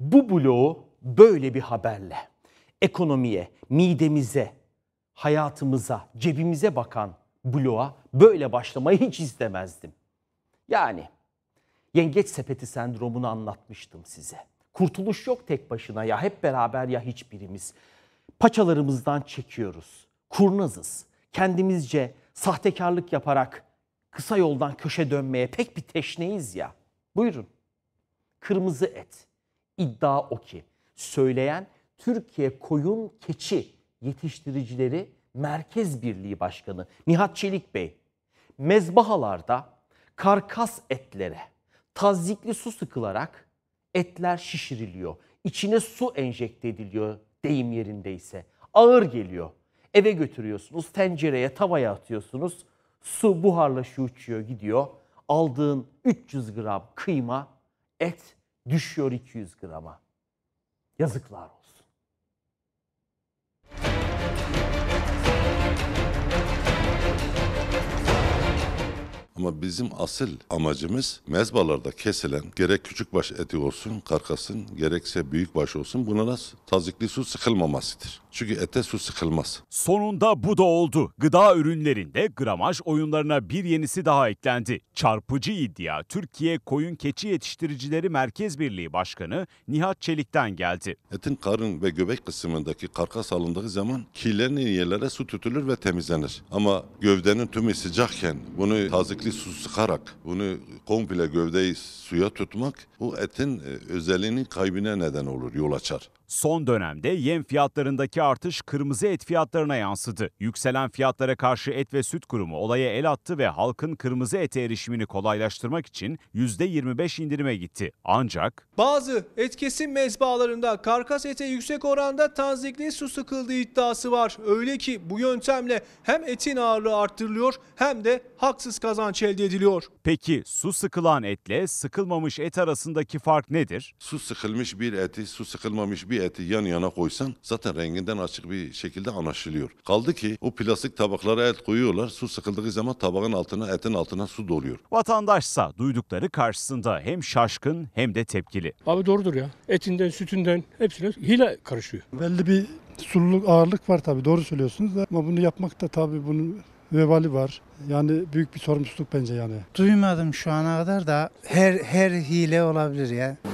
bu bloğu böyle bir haberle ekonomiye, midemize, hayatımıza, cebimize bakan bloğa böyle başlamayı hiç istemezdim. Yani yengeç sepeti sendromunu anlatmıştım size. Kurtuluş yok tek başına ya hep beraber ya hiçbirimiz. Paçalarımızdan çekiyoruz. Kurnazız. Kendimizce sahtekarlık yaparak kısa yoldan köşe dönmeye pek bir teşneyiz ya. Buyurun. Kırmızı et İddia o ki söyleyen Türkiye Koyun Keçi Yetiştiricileri Merkez Birliği Başkanı Nihat Çelik Bey mezbahalarda karkas etlere tazikli su sıkılarak etler şişiriliyor. İçine su enjekte ediliyor deyim yerindeyse. Ağır geliyor. Eve götürüyorsunuz, tencereye, tavaya atıyorsunuz. Su buharlaşıyor, uçuyor, gidiyor. Aldığın 300 gram kıyma, et düşüyor 200 grama. Yazıklar olsun. Ama bizim asıl amacımız mezbalarda kesilen gerek küçükbaş eti olsun, karkasın, gerekse büyükbaş olsun bunlara tazikli su sıkılmamasıdır. Çünkü ete su sıkılmaz. Sonunda bu da oldu. Gıda ürünlerinde gramaj oyunlarına bir yenisi daha eklendi. Çarpıcı iddia Türkiye Koyun Keçi Yetiştiricileri Merkez Birliği Başkanı Nihat Çelik'ten geldi. Etin karın ve göbek kısmındaki karkas alındığı zaman kilerin yerlere su tutulur ve temizlenir. Ama gövdenin tümü sıcakken bunu tazikli su sıkarak bunu komple gövdeyi suya tutmak bu etin e, özelliğinin kaybına neden olur, yol açar. Son dönemde yem fiyatlarındaki Marketlerdeki artış kırmızı et fiyatlarına yansıdı. Yükselen fiyatlara karşı Et ve Süt Kurumu olaya el attı ve halkın kırmızı ete erişimini kolaylaştırmak için %25 indirime gitti. Ancak bazı et kesim mezbalarında karkas ete yüksek oranda tanzikli su sıkıldığı iddiası var. Öyle ki bu yöntemle hem etin ağırlığı arttırılıyor hem de haksız kazanç elde ediliyor. Peki su sıkılan etle sıkılmamış et arasındaki fark nedir? Su sıkılmış bir eti, su sıkılmamış bir eti yan yana koysan zaten renginde elden açık bir şekilde anlaşılıyor. Kaldı ki o plastik tabaklara et koyuyorlar. Su sıkıldığı zaman tabağın altına, etin altına su doluyor. Vatandaşsa duydukları karşısında hem şaşkın hem de tepkili. Abi doğrudur ya. Etinden, sütünden hepsine hile karışıyor. Belli bir sululuk, ağırlık var tabii. Doğru söylüyorsunuz da ama bunu yapmak da tabii bunun vebali var. Yani büyük bir sorumluluk bence yani. Duymadım şu ana kadar da her her hile olabilir ya.